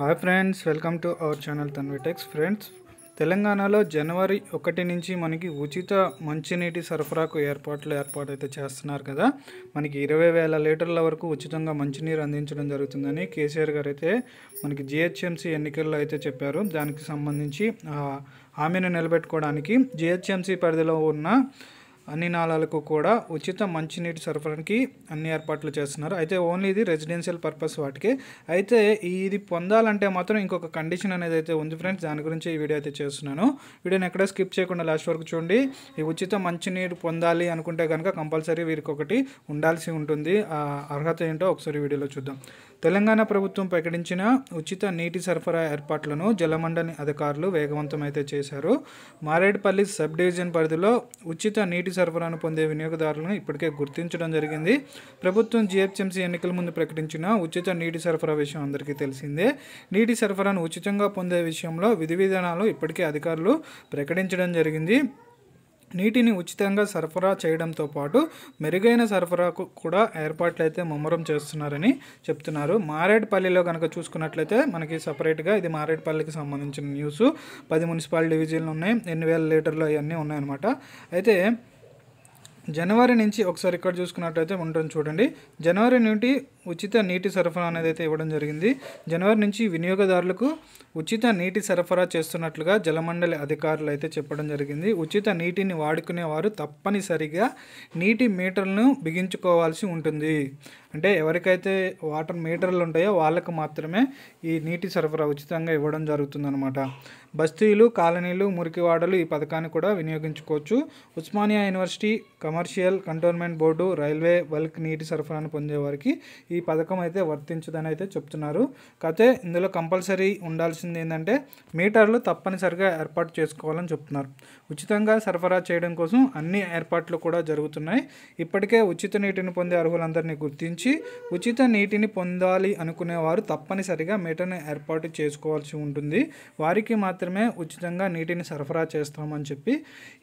hi friends welcome to our channel తన్విటెక్స్ friends తెలంగాణలో జనవరి ఒకటి నుంచి మనకి ఉచిత మంచినీటి సరఫరాకు ఏర్పాట్లు ఏర్పాటు అయితే చేస్తున్నారు కదా మనకి ఇరవై వేల లీటర్ల వరకు ఉచితంగా మంచినీరు అందించడం జరుగుతుందని కేసీఆర్ గారు అయితే మనకి జిహెచ్ఎంసీ ఎన్నికల్లో అయితే చెప్పారు దానికి సంబంధించి హామీని నిలబెట్టుకోవడానికి జిహెచ్ఎంసీ పరిధిలో ఉన్న అన్ని నాలాలకు కూడా ఉచిత మంచినీటి సరఫరాకి అన్ని ఏర్పాట్లు చేస్తున్నారు అయితే ఓన్లీ ఇది రెసిడెన్షియల్ పర్పస్ వాటికి అయితే ఇది పొందాలంటే మాత్రం ఇంకొక కండిషన్ అనేది అయితే ఉంది ఫ్రెండ్స్ దాని గురించి ఈ వీడియో అయితే చేస్తున్నాను వీడియోని ఎక్కడ స్కిప్ చేయకుండా లాస్ట్ వరకు చూడండి ఈ ఉచిత మంచినీరు పొందాలి అనుకుంటే కనుక కంపల్సరీ వీరికి ఒకటి ఉండాల్సి ఉంటుంది ఆ అర్హత ఏంటో ఒకసారి వీడియోలో చూద్దాం తెలంగాణ ప్రభుత్వం ప్రకటించిన ఉచిత నీటి సరఫరా ఏర్పాట్లను జలమండలి అధికారులు వేగవంతం అయితే చేశారు మారేడుపల్లి సబ్ డివిజన్ పరిధిలో ఉచిత నీటి సరఫరాను పొందే వినియోగదారులను ఇప్పటికే గుర్తించడం జరిగింది ప్రభుత్వం జిహెచ్ఎంసీ ఎన్నికల ముందు ప్రకటించిన ఉచిత నీటి సరఫరా విషయం అందరికీ తెలిసిందే నీటి సరఫరాను ఉచితంగా పొందే విషయంలో విధి విధానాలు ఇప్పటికే అధికారులు ప్రకటించడం జరిగింది నీటిని ఉచితంగా సరఫరా చేయడంతో పాటు మెరుగైన సరఫరాకు కూడా ఏర్పాట్లయితే ముమ్మరం చేస్తున్నారని చెప్తున్నారు మారేడ్పల్లిలో కనుక చూసుకున్నట్లయితే మనకి సపరేట్గా ఇది మారేడ్పల్లికి సంబంధించిన న్యూస్ పది మున్సిపాలిటీ డివిజన్లు ఉన్నాయి ఎన్ని వేల లీటర్లు అవన్నీ ఉన్నాయన్నమాట అయితే జనవరి నుంచి ఒకసారి ఇక్కడ చూసుకున్నట్టయితే ఉంటుంది చూడండి జనవరి నుండి ఉచిత నీటి సరఫరా అనేది అయితే ఇవ్వడం జరిగింది జనవరి నుంచి వినియోగదారులకు ఉచిత నీటి సరఫరా చేస్తున్నట్లుగా జలమండలి అధికారులు అయితే చెప్పడం జరిగింది ఉచిత నీటిని వాడుకునేవారు తప్పనిసరిగా నీటి మీటర్లను బిగించుకోవాల్సి ఉంటుంది అంటే ఎవరికైతే వాటర్ మీటర్లు ఉంటాయో వాళ్ళకు మాత్రమే ఈ నీటి సరఫరా ఉచితంగా ఇవ్వడం జరుగుతుందన్నమాట బస్తీలు కాలనీలు మురికివాడలు ఈ పథకాన్ని కూడా వినియోగించుకోవచ్చు Osmania university commercial cantonment board railway bulk నీటి సరఫరాను పొందేవారికి ఈ పథకం అయితే వర్తించదని అయితే చెప్తున్నారు కాకపోతే ఇందులో కంపల్సరీ ఉండాల్సింది ఏంటంటే మీటర్లు తప్పనిసరిగా ఏర్పాటు చేసుకోవాలని చెప్తున్నారు ఉచితంగా సరఫరా చేయడం కోసం అన్ని ఏర్పాట్లు కూడా జరుగుతున్నాయి ఇప్పటికే ఉచిత నీటిని పొందే అర్హులందరినీ గుర్తించి ఉచిత నీటిని పొందాలి అనుకునేవారు తప్పనిసరిగా మీటర్ని ఏర్పాటు చేసుకోవాల్సి ఉంటుంది వారికి మాత్రమే ఉచితంగా నీటిని సరఫరా చేస్తామని చెప్పి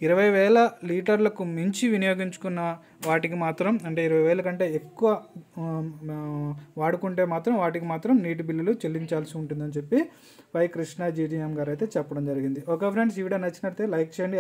ఇరవై వేల లీటర్లకు మించి వినియోగించుకున్న వాటికి మాత్రం అంటే ఇరవై వేల కంటే ఎక్కువ వాడుకుంటే మాత్రం వాటికి మాత్రం నీటి బిల్లులు చెల్లించాల్సి ఉంటుందని చెప్పి వై కృష్ణ జీడిఎం గారు అయితే చెప్పడం జరిగింది ఒక ఫ్రెండ్స్ ఈ వీడియో నచ్చినట్లయితే లైక్ చేయండి